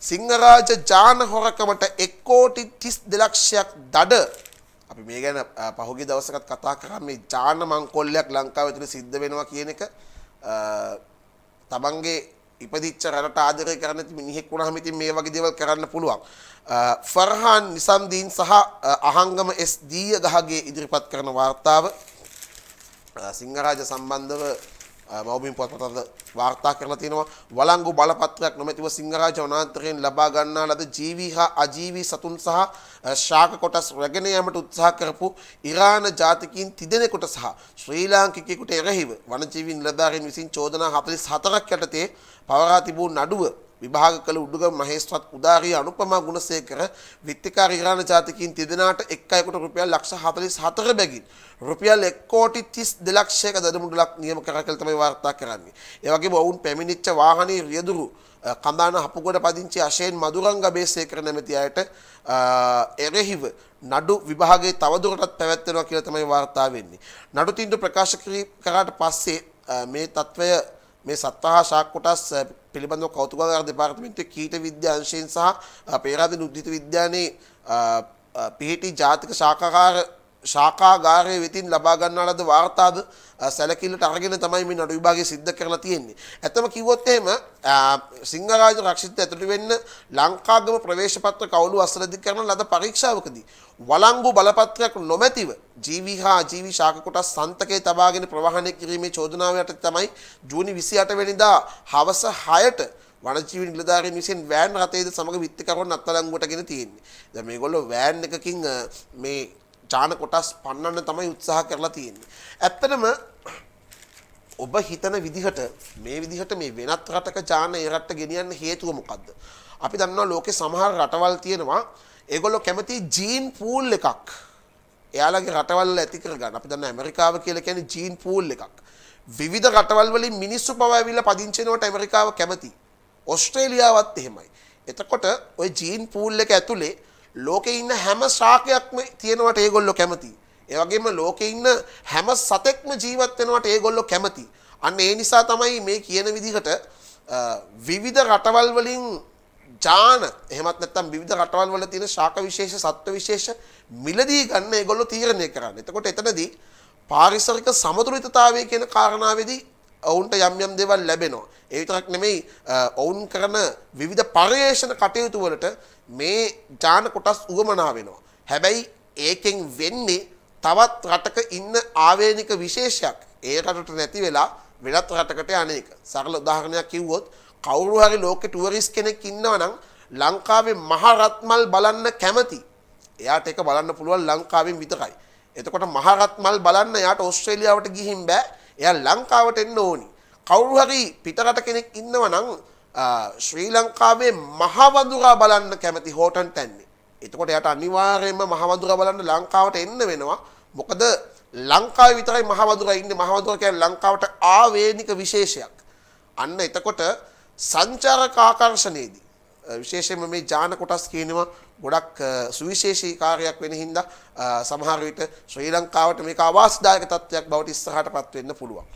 සිංහරාජ ජාන හොරකමට එක්කෝටි තිස් දෙලක්ෂයක් දඩ අපි මේ ගැන පහුගේ දවසකත් කතා කරා මේ ජාන මංකොල්ලයක් ලංකාව ඇතුළේ සිද්ධ වෙනවා කියන එක තමන්ගේ ඉපදිච්ච රටට ආදරය කරන මිනිහෙක් වුණාම ඉතින් මේ වගේ දේවල් කරන්න පුළුවන් ෆර්හාන් නිසම්දීන් සහ අහංගම එස් දීය ගහගේ ඉදිරිපත් කරන වාර්තාව සිංහරාජ සම්බන්ධව මවබින් පොත්පතද වාර්තා කරලා තියෙනවා වලංගු බලපත්‍රයක් නොමැතිව සිංහරාජ වනාන්තරයෙන් ලබා ගන්නා ලද ජීවී හා අජීවී සතුන් සහ ශාක කොටස් රැගෙන යාමට උත්සාහ කරපු ඉරාන ජාතිකයින් තිදෙනෙකුට සහ ශ්‍රී ලාංකිකයෙකුට එරෙහිව වනජීවී නිලධාරීන් විසින් චෝදනා 44ක් යටතේ පවරා තිබූ නඩුව විභාග කළ උඩුගම මහේස්ත්‍රත් උදාරී අනුපමා ගුණසේකර විත්තිකාර ඉරාණ ජාතිකින් තිදෙනාට එක් අයෙකුට රුපියල් ලක්ෂ 44 බැගින් රුපියල් 1 කෝටි 32 ලක්ෂයක දඩමුඩලක් නියම කර කියලා තමයි වාර්තා කරන්නේ. ඒ වගේම ඔවුන් පැමිණිච්ච වාහනේ රියදුරු කඳාන හපුගොඩ පදිංචි අශයෙන් මදුරංග බේසේකර නැමැති අයට එරෙහිව නඩු විභාගයේ තවදුරටත් පැවැත්වෙනවා කියලා තමයි වාර්තා වෙන්නේ. නඩු තීන්දුව ප්‍රකාශ කරාට පස්සේ මේ తත්වය මේ සත්වහා ශාක් කොටස් පිළිබඳව කෞතුකාගාර දෙපාර්තමේන්තුවේ කීට විද්‍යාංශයෙන් සහ පේරාදෙණි උද්දිත විද්‍යාලයේ පිහිටි ජාතික ශාකාකාර ශාකාගාරයේ වෙතින් ලබා ගන්නා ලද වාර්තාද සැලකිල්ලට අරගෙන තමයි මේ නඩු විභාගය සිද්ධ කරලා තියෙන්නේ. ඇත්තම කිව්වොත් එහෙම සිංහරාජ රක්ෂිත ඇතුළු වෙන්න ලංකාගම ප්‍රවේශ පත්‍ර කවුළු අසලදි කරන ලද පරීක්ෂාවකදී වළංගු බලපත්‍රයක් නොමැතිව ජීවි හා ජීවි ශාක කොටස් සන්තකයේ තබාගෙන ප්‍රවාහනය කිරීමේ චෝදනාව යටතේ තමයි ජූනි 28 වෙනිදා හවස 6ට වනජීවි නිලධාරීන් විසින් වෑන් රථයේද සමග විත්තිකරුවන් අත්අඩංගුවට ගෙන තියෙන්නේ. දැන් මේගොල්ලෝ වෑන් එකකින් මේ චාන කොටස් පන්නන්න තමයි උත්සාහ කරලා තියෙන්නේ. ඇත්තටම ඔබ හිතන විදිහට මේ විදිහට මේ වෙනත් රටක චාන ඒ රටට ගෙනියන්න හේතුව මොකද්ද? අපි දන්නවා ලෝකේ සමහර රටවල් තියෙනවා ඒගොල්ලෝ කැමති ජීන් පූල් එකක්. එයාලගේ රටවල් ඇති කරගන්න. අපි දන්න ඇමරිකාව කියලා කියන්නේ ජීන් පූල් එකක්. විවිධ රටවල් වලින් මිනිස්සු පවා ඇවිල්ලා පදිංචිනවට ඇමරිකාව කැමති. ඔස්ට්‍රේලියාවත් එහෙමයි. එතකොට ওই ජීන් පූල් එක ඇතුලේ ලෝකේ ඉන්න හැම ශාකයක්ම තියෙනවට ඒගොල්ලෝ කැමති. ඒ වගේම ලෝකේ ඉන්න හැම සතෙක්ම ජීවත් වෙනවට ඒගොල්ලෝ කැමති. අන්න ඒ නිසා තමයි මේ කියන විදිහට විවිධ රටවල් වලින් ජාන එහෙමත් නැත්නම් විවිධ රටවල් වල තියෙන ශාක විශේෂ සත්ව විශේෂ මිලදී ගන්න ඒගොල්ලෝ තීරණය කරන්නේ. එතකොට එතනදී පාරිසරික සමතුලිතතාවය කියන කාරණාවේදී ඔවුන්ට යම් යම් දේවල් ලැබෙනවා. ඒ විතරක් නෙමෙයි ඔවුන් කරන විවිධ පර්යේෂණ කටයුතු වලට මේ ජාන කොටස් උගමනා වෙනවා. හැබැයි ඒකෙන් වෙන්නේ තවත් රටක ඉන්න ආවේනික විශේෂයක්. ඒ රටට නැති වෙලා වෙනත් රටකට යන එක. සරල උදාහරණයක් කිව්වොත් කවුරු හරි ලෝකේ ටුවරිස් කෙනෙක් ඉන්නවා නම් ලංකාවේ මහරත්මල් බලන්න කැමති. එයාට ඒක බලන්න පුළුවන් ලංකාවෙන් විතරයි. එතකොට මහරත්මල් බලන්න එයාට ඕස්ට්‍රේලියාවට ගිහින් බෑ. එයා ලංකාවට එන්න ඕනි. කවුරු හරි පිටරට කෙනෙක් ඉන්නවා නම් ශ්‍රී ලංකාවේ මහවඳුරා බලන්න කැමති හෝටන් තැන්නේ. එතකොට යට අනිවාර්යයෙන්ම මහවඳුරා බලන්න ලංකාවට එන්න වෙනවා. මොකද ලංකාවේ විතරයි මහවඳුරා ඉන්නේ. මහවඳුරා කියන්නේ ලංකාවට ආවේනික විශේෂයක්. අන්න එතකොට සංචාරක ආකර්ෂණයේදී විශේෂයෙන්ම මේ ජාන කොටස් කියනවා ගොඩක් සුවිශේෂී කාර්යයක් වෙන හින්දා සමහර විට ශ්‍රී ලංකාවට මේක අවාසිදායක තත්ත්වයක් බවට ඉස්සරහටපත් වෙන්න පුළුවන්.